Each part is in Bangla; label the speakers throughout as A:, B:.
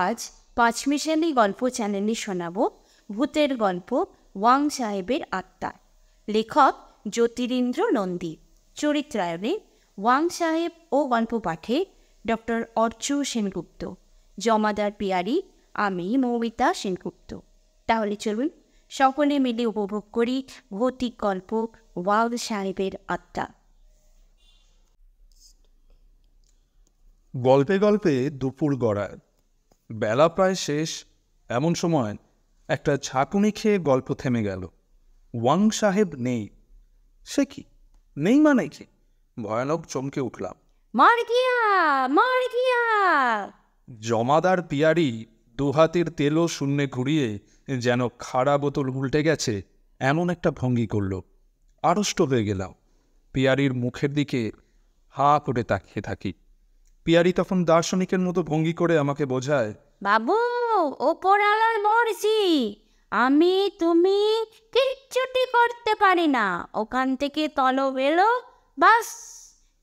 A: আজ পাঁচমিশালি গল্প চ্যানেলে শোনাব ভূতের গল্প ওয়াং সাহেবের আত্মা লেখক জ্যোতিরিন্দ্র নন্দী চরিত্রায়নে ওয়াং সাহেব ও গল্প পাঠে ডক্টর অর্চু সেনগুপ্ত জমাদার পিয়ারি আমি মৌমিতা সেনগুপ্ত তাহলে চলুন সকলে মিলে উপভোগ করি ভৌতিক গল্প ওয়াল সাহেবের আত্মা গল্পে গল্পে দুপুর গড়ায় বেলা প্রায় শেষ এমন সময় একটা ঝাঁকুনি খেয়ে গল্প থেমে গেল ওয়াং সাহেব নেই সে কি নেই মানে কি ভয়ানক চমকে উঠলাম জমাদার পিয়ারি দুহাতের তেলও শূন্যে ঘুরিয়ে যেন খাড়া বোতল উল্টে গেছে এমন একটা ভঙ্গি করল আড়ষ্ট হয়ে গেলাম পিয়ারির মুখের দিকে হা করে তাকিয়ে থাকি পিয়ারি তখন দার্শনিকের মতো ভঙ্গি করে আমাকে বোঝায় বাবু ওপর আলার মরছি আমি তুমি কিচ্ছুটি করতে পারি না ওখান থেকে তলো এলো বাস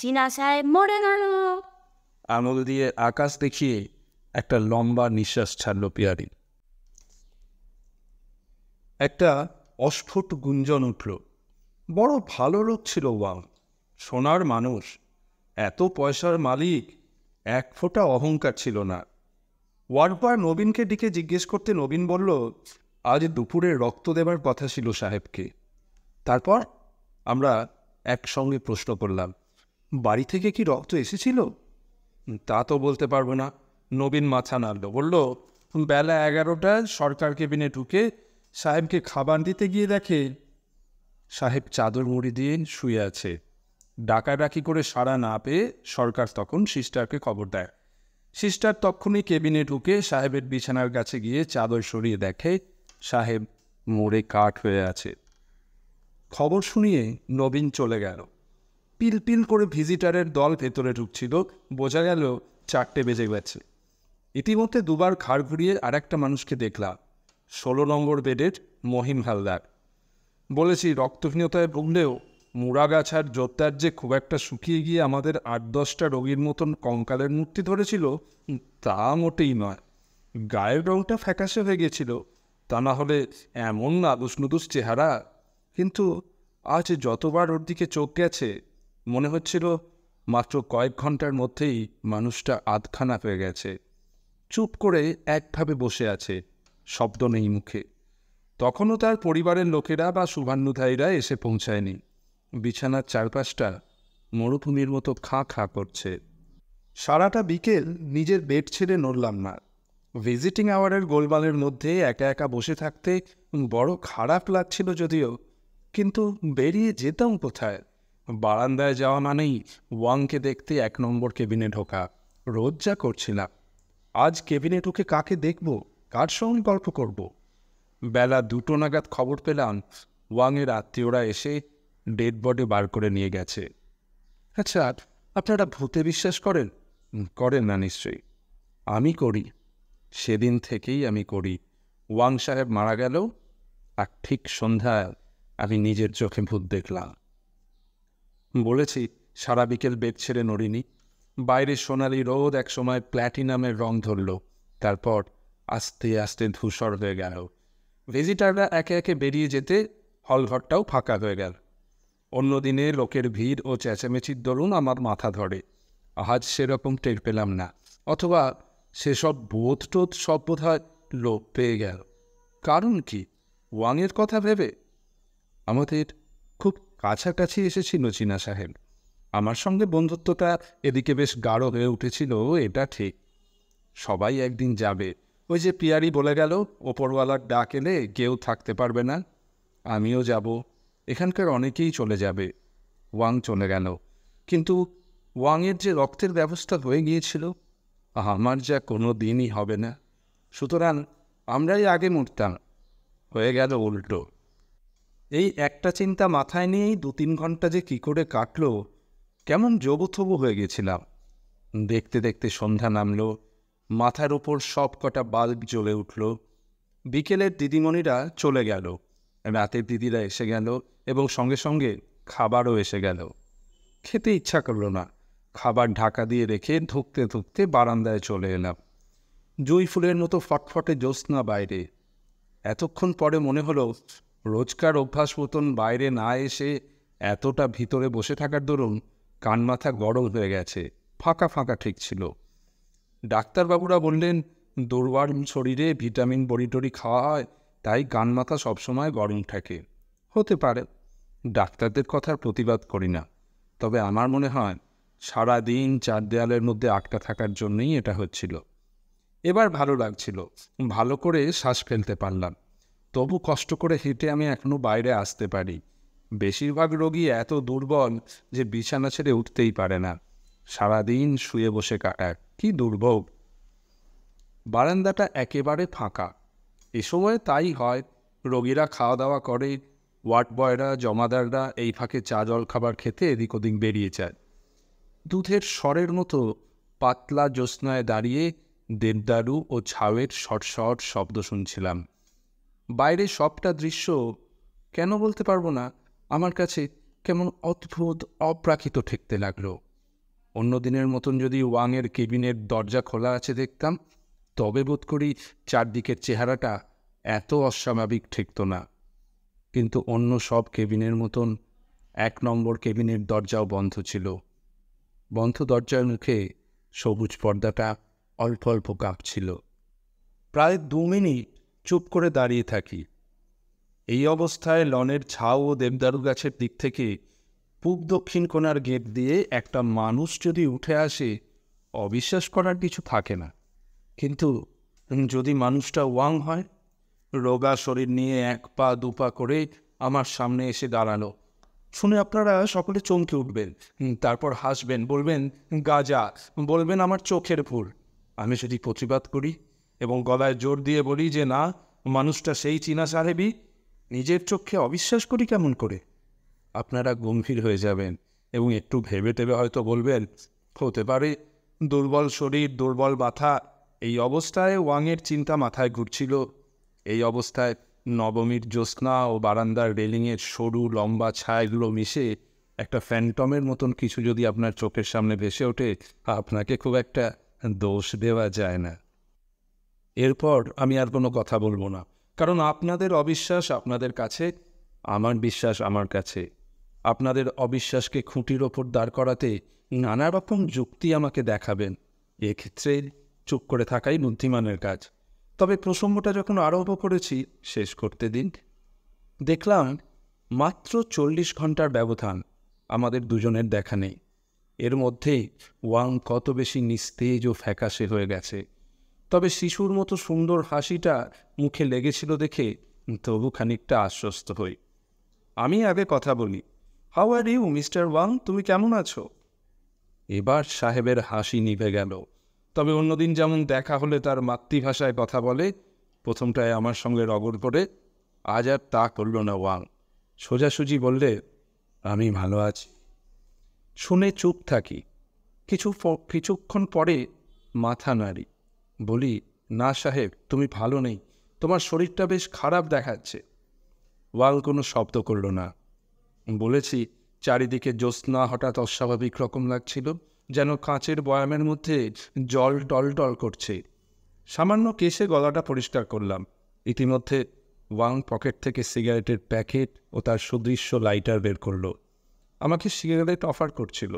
A: চীনা সাহেব মরে গেল আঙুল দিয়ে আকাশ দেখিয়ে একটা লম্বা নিঃশ্বাস ছাড়ল পিয়ারি একটা অস্ফুট গুঞ্জন উঠল বড় ভালো লোক ছিল ওয়াং সোনার মানুষ এত পয়সার মালিক এক ফোঁটা অহংকার ছিল না ওয়ারপার নবীনকে ডেকে জিজ্ঞেস করতে নবীন বলল আজ দুপুরে রক্ত দেবার কথা ছিল সাহেবকে তারপর আমরা একসঙ্গে প্রশ্ন করলাম বাড়ি থেকে কি রক্ত এসেছিল তা তো বলতে পারবো না নবীন মাথা নাড়ল বলল বেলা এগারোটায় সরকার কেবিনে ঢুকে সাহেবকে খাবার দিতে গিয়ে দেখে সাহেব চাদর মুড়ি দিয়ে শুয়ে আছে ডাকাডাকি করে সাড়া না পেয়ে সরকার তখন সিস্টারকে খবর দেয় সিস্টার তখনই কেবিনে ঢুকে সাহেবের বিছানার কাছে গিয়ে চাদর সরিয়ে দেখে সাহেব মোড়ে কাঠ হয়ে আছে খবর শুনিয়ে নবীন চলে গেল পিলপিল করে ভিজিটারের দল ভেতরে ঢুকছিল বোঝা গেল চারটে বেজে গেছে ইতিমধ্যে দুবার ঘাড় ঘুরিয়ে আর একটা মানুষকে দেখলাম ষোলো নম্বর বেডের মহিম হালদার বলেছি রক্তহীনতায় ভুগলেও মুড়াগাছার জোত্তার যে খুব একটা শুকিয়ে গিয়ে আমাদের আট দশটা রোগীর মতন কঙ্কালের মূর্তি ধরেছিল তা মোটেই নয় গায়ের রঙটা ফ্যাকাশে হয়ে গেছিল তা না হলে এমন নাদুস নুদুস চেহারা কিন্তু আজ যতবার ওর দিকে চোখ গেছে মনে হচ্ছিল মাত্র কয়েক ঘন্টার মধ্যেই মানুষটা আধখানা হয়ে গেছে চুপ করে একভাবে বসে আছে শব্দ নেই মুখে তখনও তার পরিবারের লোকেরা বা শুভান্নুধায়ীরা এসে পৌঁছায়নি বিছানার চারপাশটা মরুভূমির মতো খাঁ খাঁ করছে সারাটা বিকেল নিজের বেড ছেড়ে নড়লাম না ভিজিটিং আওয়ারের গোলমালের মধ্যে একা একা বসে থাকতে বড় খারাপ লাগছিল যদিও কিন্তু বেরিয়ে যেতাম কোথায় বারান্দায় যাওয়া মানেই ওয়াংকে দেখতে এক নম্বর কেবিনে ঢোকা রোজ যা করছিলাম আজ কেবিনে ঢুকে কাকে দেখব কার সঙ্গে গল্প করব বেলা দুটো নাগাদ খবর পেলাম ওয়াংয়ের আত্মীয়রা এসে ডেড বডি বার করে নিয়ে গেছে আচ্ছা আপনারা ভূতে বিশ্বাস করেন করেন না নিশ্চয়ই আমি করি সেদিন থেকেই আমি করি ওয়াং সাহেব মারা গেল আর ঠিক সন্ধ্যায় আমি নিজের চোখে ভূত দেখলাম বলেছি সারা বিকেল বেগ ছেড়ে নড়িনি বাইরে সোনালি রোদ এক সময় প্ল্যাটিনামের রং ধরল তারপর আস্তে আস্তে ধূসর হয়ে গেল ভিজিটাররা একে একে বেরিয়ে যেতে হলঘরটাও ফাঁকা হয়ে গেল অন্যদিনে লোকের ভিড় ও চেঁচামেচির দরুন আমার মাথা ধরে আজ সেরকম টের পেলাম না অথবা সেসব বোধ টোধ সব বোধ লোপ পেয়ে গেল কারণ কি ওয়াংয়ের কথা ভেবে আমাদের খুব কাছাকাছি এসেছিল চীনা সাহেব আমার সঙ্গে বন্ধুত্বটা এদিকে বেশ গাঢ় হয়ে উঠেছিল এটা ঠিক সবাই একদিন যাবে ওই যে পিয়ারি বলে গেল ওপরওয়ালার ডাক এলে কেউ থাকতে পারবে না আমিও যাব এখানকার অনেকেই চলে যাবে ওয়াং চলে গেল কিন্তু ওয়াংয়ের যে রক্তের ব্যবস্থা হয়ে গিয়েছিল আমার যা কোনো দিনই হবে না সুতরাং আমরাই আগে মরতাম হয়ে গেল উল্টো এই একটা চিন্তা মাথায় নিয়েই দু তিন ঘন্টা যে কী করে কাটল কেমন জবুথবু হয়ে গেছিলাম দেখতে দেখতে সন্ধ্যা নামল মাথার উপর সব কটা বাল্ব জ্বলে উঠল বিকেলের দিদিমণিরা চলে গেল রাতের দিদিরা এসে গেল এবং সঙ্গে সঙ্গে খাবারও এসে গেল খেতে ইচ্ছা করলো না খাবার ঢাকা দিয়ে রেখে ধুকতে ধুকতে বারান্দায় চলে এলাম জুঁই ফুলের মতো ফটফটে জ্যোৎস্না বাইরে এতক্ষণ পরে মনে হলো রোজকার অভ্যাস মতন বাইরে না এসে এতটা ভিতরে বসে থাকার দরুন কান মাথা গরম হয়ে গেছে ফাঁকা ফাঁকা ঠিক ছিল ডাক্তারবাবুরা বললেন দুর্বার শরীরে ভিটামিন বড়িটরি খাওয়া হয় তাই গান মাথা সবসময় গরম থাকে হতে পারে ডাক্তারদের কথার প্রতিবাদ করি না তবে আমার মনে হয় সারা দিন চার দেয়ালের মধ্যে আটকা থাকার জন্যই এটা হচ্ছিল এবার ভালো লাগছিল ভালো করে শ্বাস ফেলতে পারলাম তবু কষ্ট করে হেঁটে আমি এখনও বাইরে আসতে পারি বেশিরভাগ রোগী এত দুর্বল যে বিছানা ছেড়ে উঠতেই পারে না সারাদিন শুয়ে বসে কাটায় কি দুর্ভোগ বারান্দাটা একেবারে ফাঁকা এ সময় তাই হয় রোগীরা খাওয়া দাওয়া করে ওয়ার্ড বয়রা জমাদাররা এই ফাঁকে চা জল খাবার খেতে এদিক ওদিক বেরিয়ে যায় দুধের স্বরের মতো পাতলা জ্যোৎস্নায় দাঁড়িয়ে দেবদারু ও ছাউয়ের শট শব্দ শুনছিলাম বাইরে সবটা দৃশ্য কেন বলতে পারবো না আমার কাছে কেমন অদ্ভুত অপ্রাকৃত ঠেকতে লাগলো অন্য দিনের মতন যদি ওয়াংয়ের কেবিনের দরজা খোলা আছে দেখতাম তবে বোধ করি চারদিকের চেহারাটা এত অস্বাভাবিক ঠেকত না কিন্তু অন্য সব কেবিনের মতন এক নম্বর কেবিনের দরজাও বন্ধ ছিল বন্ধ দরজার মুখে সবুজ পর্দাটা অল্প অল্প কাঁপছিল প্রায় দু মিনিট চুপ করে দাঁড়িয়ে থাকি এই অবস্থায় লনের ছাউ ও দেবদারু গাছের দিক থেকে পূব দক্ষিণ কোণার গেট দিয়ে একটা মানুষ যদি উঠে আসে অবিশ্বাস করার কিছু থাকে না কিন্তু যদি মানুষটা ওয়াং হয় রোগা শরীর নিয়ে এক পা দু পা করে আমার সামনে এসে দাঁড়ালো শুনে আপনারা সকলে চমকে উঠবেন তারপর হাসবেন বলবেন গাজা বলবেন আমার চোখের ভুল আমি সেটি প্রতিবাদ করি এবং গলায় জোর দিয়ে বলি যে না মানুষটা সেই চীনা সাহেবই নিজের চোখে অবিশ্বাস করি কেমন করে আপনারা গম্ভীর হয়ে যাবেন এবং একটু ভেবে টেবে হয়তো বলবেন হতে পারে দুর্বল শরীর দুর্বল মাথা এই অবস্থায় ওয়াংয়ের চিন্তা মাথায় ঘুরছিল এই অবস্থায় নবমীর জ্যোৎস্না ও বারান্দার রেলিংয়ের সরু লম্বা ছায়াগুলো মিশে একটা ফ্যান্টমের মতন কিছু যদি আপনার চোখের সামনে ভেসে ওঠে আপনাকে খুব একটা দোষ দেওয়া যায় না এরপর আমি আর কোনো কথা বলবো না কারণ আপনাদের অবিশ্বাস আপনাদের কাছে আমার বিশ্বাস আমার কাছে আপনাদের অবিশ্বাসকে খুঁটির ওপর দাঁড় করাতে নানা রকম যুক্তি আমাকে দেখাবেন এক্ষেত্রে চুপ করে থাকাই বুদ্ধিমানের কাজ তবে প্রসঙ্গটা যখন আরম্ভ করেছি শেষ করতে দিন দেখলাম মাত্র চল্লিশ ঘন্টার ব্যবধান আমাদের দুজনের দেখা নেই এর মধ্যে ওয়াং কত বেশি নিস্তেজ ও ফ্যাকাশে হয়ে গেছে তবে শিশুর মতো সুন্দর হাসিটা মুখে লেগেছিল দেখে তবু খানিকটা আশ্বস্ত হই আমি আগে কথা বলি how are you mister Wang তুমি কেমন আছো এবার সাহেবের হাসি নিভে গেল তবে অন্যদিন যেমন দেখা হলে তার মাতৃভাষায় কথা বলে প্রথমটায় আমার সঙ্গে রগর করে আজ আর তা করল না ওয়াং সোজাসুজি বললে আমি ভালো আছি শুনে চুপ থাকি কিছু কিছুক্ষণ পরে মাথা নাড়ি বলি না সাহেব তুমি ভালো নেই তোমার শরীরটা বেশ খারাপ দেখাচ্ছে ওয়াল কোনো শব্দ করল না বলেছি চারিদিকে জ্যোৎস্না হঠাৎ অস্বাভাবিক রকম লাগছিল যেন কাঁচের বয়ামের মধ্যে জল টল করছে সামান্য কেশে গলাটা পরিষ্কার করলাম ইতিমধ্যে ওয়াং পকেট থেকে সিগারেটের প্যাকেট ও তার সুদৃশ্য লাইটার বের করল আমাকে সিগারেট অফার করছিল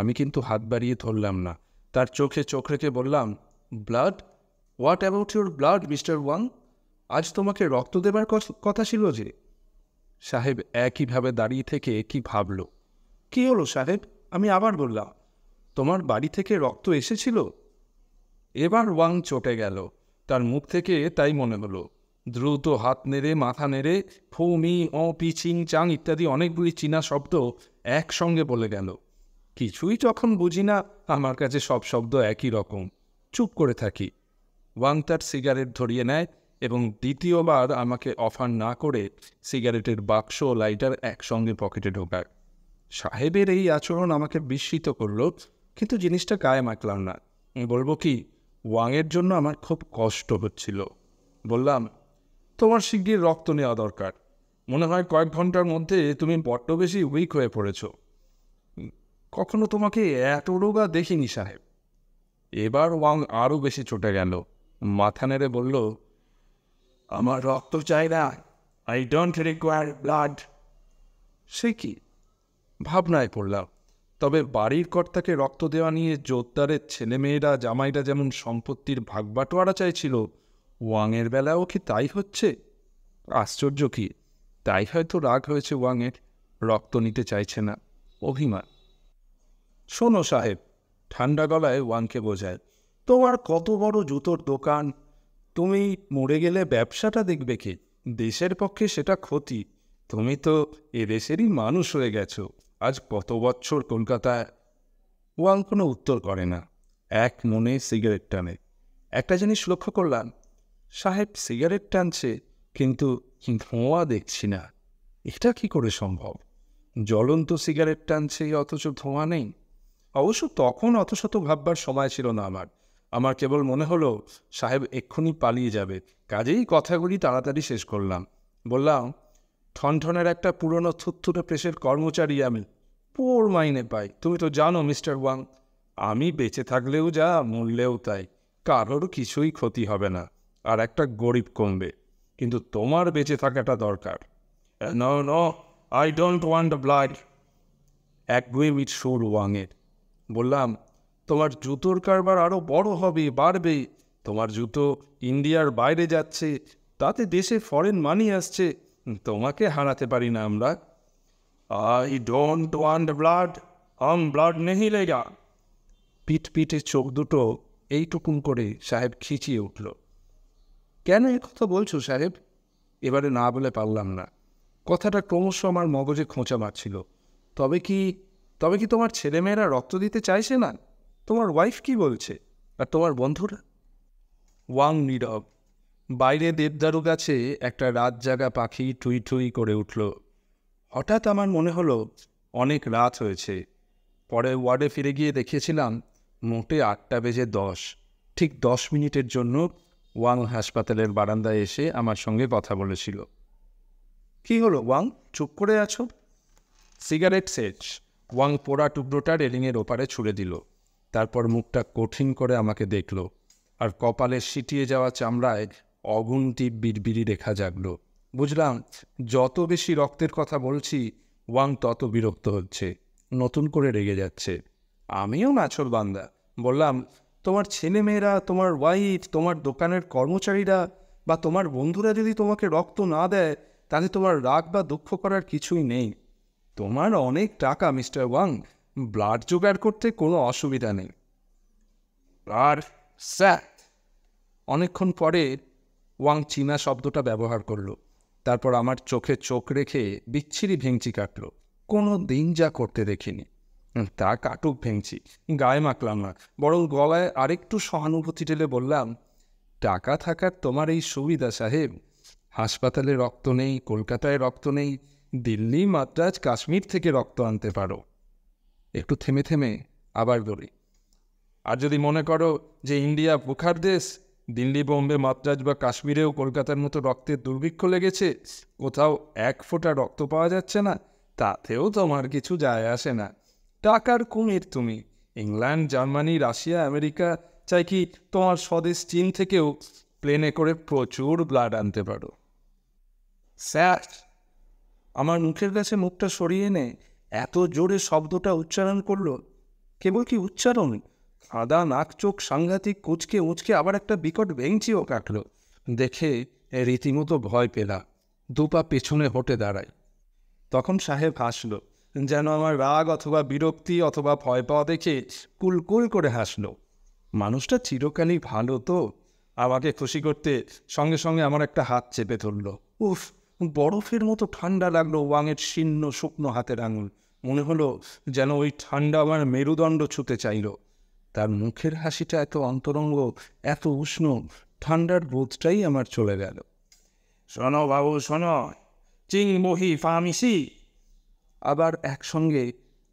A: আমি কিন্তু হাত বাড়িয়ে ধরলাম না তার চোখে চোখ রেখে বললাম blood what about your blood mister Wang আজ তোমাকে রক্ত দেবার কথা ছিল যে সাহেব একইভাবে দাঁড়িয়ে থেকে কি ভাবল কি হলো সাহেব আমি আবার বললাম তোমার বাড়ি থেকে রক্ত এসেছিল এবার ওয়াং চটে গেল তার মুখ থেকে তাই মনে হলো দ্রুত হাত নেড়ে মাথা নেড়ে ফৌমি অ পিচিং চাং ইত্যাদি অনেকগুলি চীনা শব্দ একসঙ্গে বলে গেল কিছুই যখন বুঝি না আমার কাছে সব শব্দ একই রকম চুপ করে থাকি ওয়াং তার সিগারেট ধরিয়ে নেয় এবং দ্বিতীয়বার আমাকে অফার না করে সিগারেটের বাক্স লাইটার একসঙ্গে পকেটে ঢোকায় সাহেবের এই আচরণ আমাকে বিস্মিত করল কিন্তু জিনিসটা কায়েম মাখলাম না বলবো কি ওয়াংয়ের জন্য আমার খুব কষ্ট হচ্ছিল বললাম তোমার শিগগির রক্ত নেওয়া দরকার মনে হয় কয়েক ঘন্টার মধ্যে তুমি বড্ড বেশি উইক হয়ে পড়েছ কখনো তোমাকে এত রোগা দেখিনি সাহেব এবার ওয়াং আরও বেশি চটে গেল মাথা নেড়ে বলল আমার রক্ত চাই না আই ডোন্ট রিকোয়ার ব্লাড সে কি ভাবনায় পড়লাম তবে বাড়ির কর্তাকে রক্ত দেওয়া নিয়ে জোরদারের ছেলেমেয়েরা জামাইরা যেমন সম্পত্তির ভাগবাটোয়ারা চাইছিল ওয়াংয়ের বেলাও কি তাই হচ্ছে আশ্চর্য কি তাই হয়তো রাগ হয়েছে ওয়াংয়ের রক্ত নিতে চাইছে না অভিমান শোনো সাহেব ঠান্ডা গলায় ওয়াংকে বোঝায় তোমার কত বড় জুতোর দোকান তুমি মরে গেলে ব্যবসাটা দেখবে কি দেশের পক্ষে সেটা ক্ষতি তুমি তো এদেশেরই মানুষ হয়ে গেছো আজ কত বছর কলকাতায় ওয়াং কোনো উত্তর করে না এক মনে সিগারেট টানে একটা জিনিস লক্ষ্য করলাম সাহেব সিগারেট টানছে কিন্তু ধোঁয়া দেখছি না এটা কি করে সম্ভব জ্বলন্ত সিগারেট টানছে অথচ ধোঁয়া নেই অবশ্য তখন অতশত ভাববার সময় ছিল না আমার আমার কেবল মনে হলো সাহেব এক্ষুনি পালিয়ে যাবে কাজেই কথাগুলি তাড়াতাড়ি শেষ করলাম বললাম থনঠনের একটা পুরনো থুতথুটে প্রেসের কর্মচারী আমি পোর মাইনে পাই তুমি তো জানো মিস্টার ওয়াং আমি বেঁচে থাকলেও যা মূল্যেও তাই কারোর কিছুই ক্ষতি হবে না আর একটা গরিব কমবে কিন্তু তোমার বেঁচে থাকাটা দরকার no I don't want blood মিট সুর ওয়াংয়ের বললাম তোমার জুতোর কারবার আরও বড় হবে বাড়বে তোমার জুতো ইন্ডিয়ার বাইরে যাচ্ছে তাতে দেশে ফরেন মানি আসছে তোমাকে হারাতে পারি না আমরা আই ডোন্ট ওয়ান্ট ব্লাড আম ব্লাড নেহি লেগা পিট চোখ দুটো এইটুকুন করে সাহেব খিচিয়ে উঠল কেন এ কথা বলছো সাহেব এবারে না বলে পারলাম না কথাটা ক্রমশ আমার মগজে খোঁচা মারছিল তবে কি তবে কি তোমার ছেলেমেয়েরা রক্ত দিতে চাইছে না তোমার ওয়াইফ কি বলছে আর তোমার বন্ধুরা ওয়াং নীরব বাইরে দেবদারু গাছে একটা রাত জাগা পাখি টুই টুই করে উঠল হঠাৎ আমার মনে হলো অনেক রাত হয়েছে পরে ওয়ার্ডে ফিরে গিয়ে দেখেছিলাম মোটে আটটা বেজে দশ ঠিক দশ মিনিটের জন্য ওয়াং হাসপাতালের বারান্দায় এসে আমার সঙ্গে কথা বলেছিল কি হলো ওয়াং চুপ করে আছো সিগারেট সেচ ওয়াং পোড়া টুকরোটা রেলিংয়ের ওপারে ছুঁড়ে দিল তারপর মুখটা কঠিন করে আমাকে দেখল আর কপালে সিটিয়ে যাওয়া চামড়ায় অগুন্তি বিড়বিড়ি রেখা জাগল বুঝলাম যত বেশি রক্তের কথা বলছি ওয়াং তত বিরক্ত হচ্ছে নতুন করে রেগে যাচ্ছে আমিও নাছর বান্দা বললাম তোমার ছেলেমেয়েরা তোমার ওয়াইফ তোমার দোকানের কর্মচারীরা বা তোমার বন্ধুরা যদি তোমাকে রক্ত না দেয় তাহলে তোমার রাগ বা দুঃখ করার কিছুই নেই তোমার অনেক টাকা মিস্টার ওয়াং ব্লাড জোগাড় করতে কোনো অসুবিধা নেই আর স্যার অনেকক্ষণ পরে ওয়াং চীনা শব্দটা ব্যবহার করলো তারপর আমার চোখে চোখ রেখে বিচ্ছিরি ভেংচি কাটল কোনো দিন যা করতে দেখিনি তা কাটুক ভেংচি গায়ে মাখলাম না বরং গলায় আরেকটু সহানুভূতি ঢেলে বললাম টাকা থাকার তোমার এই সুবিধা সাহেব হাসপাতালে রক্ত নেই কলকাতায় রক্ত নেই দিল্লি মাদ্রাজ কাশ্মীর থেকে রক্ত আনতে পারো একটু থেমে থেমে আবার বলি আর যদি মনে করো যে ইন্ডিয়া বুখার দেশ দিল্লি বোম্বে মাদ্রাজ বা কাশ্মীরেও কলকাতার মতো রক্তের দুর্ভিক্ষ লেগেছে কোথাও এক ফোঁটা রক্ত পাওয়া যাচ্ছে না তাতেও তোমার কিছু যায় আসে না টাকার কুমির তুমি ইংল্যান্ড জার্মানি রাশিয়া আমেরিকা চাই কি তোমার স্বদেশ চীন থেকেও প্লেনে করে প্রচুর ব্লাড আনতে পারো স্যার আমার মুখের কাছে মুখটা সরিয়ে এনে এত জোরে শব্দটা উচ্চারণ করলো কেবল কি উচ্চারণ আদা নাক চোখ সাংঘাতিক কুচকে উচকে আবার একটা বিকট বেঞ্চিও কাটল দেখে রীতিমতো ভয় পেলা দুপা পেছনে হটে দাঁড়ায় তখন সাহেব হাসল যেন আমার রাগ অথবা বিরক্তি অথবা ভয় পাওয়া দেখে কুলকুল করে হাসল মানুষটা চিরকালই ভালো তো আমাকে খুশি করতে সঙ্গে সঙ্গে আমার একটা হাত চেপে ধরল উফ বরফের মতো ঠান্ডা লাগলো ওয়াংয়ের শীর্ণ শুকনো হাতের আঙুল মনে হলো যেন ওই ঠান্ডা আমার মেরুদণ্ড ছুতে চাইল তার মুখের হাসিটা এত অন্তরঙ্গ এত উষ্ণ ঠান্ডার বোধটাই আমার চলে গেল শোনো বাবু শোনো চিং মহি ফামিসি আবার একসঙ্গে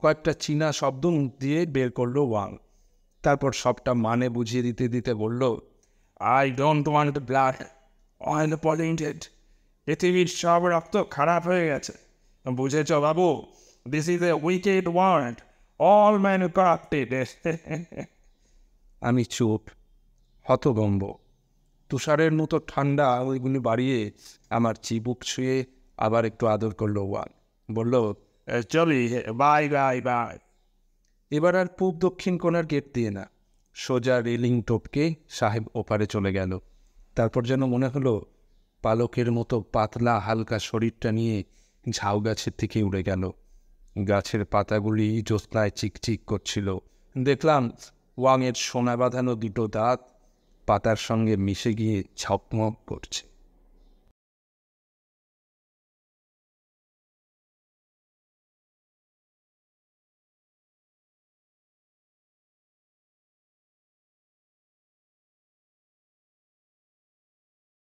A: কয়েকটা চীনা শব্দ মুখ দিয়ে বের করলো ওয়াং তারপর সবটা মানে বুঝিয়ে দিতে দিতে বলল I don't want blood oil polluted পৃথিবীর সব রক্ত খারাপ হয়ে গেছে বুঝেছ বাবু this is a wicked world all men corrupted. আমি চুপ হতভম্ব তুষারের মতো ঠান্ডা ওইগুলি বাড়িয়ে আমার চিবুক ছুঁয়ে আবার একটু আদর করলো ওয়ান বলল চলি বাই বাই বাই এবার আর পূব দক্ষিণ কোনার গেট দিয়ে না সোজা রেলিং টোপকে সাহেব ওপারে চলে গেল তারপর যেন মনে হলো পালকের মতো পাতলা হালকা শরীরটা নিয়ে ঝাউ গাছের থেকে উড়ে গেল গাছের পাতাগুলি জ্যোৎস্নায় চিকচিক করছিল দেখলাম ওয়াংয়ের সোনা বাঁধানো দুটো দাঁত পাতার সঙ্গে মিশে গিয়ে ঝপমপ করছে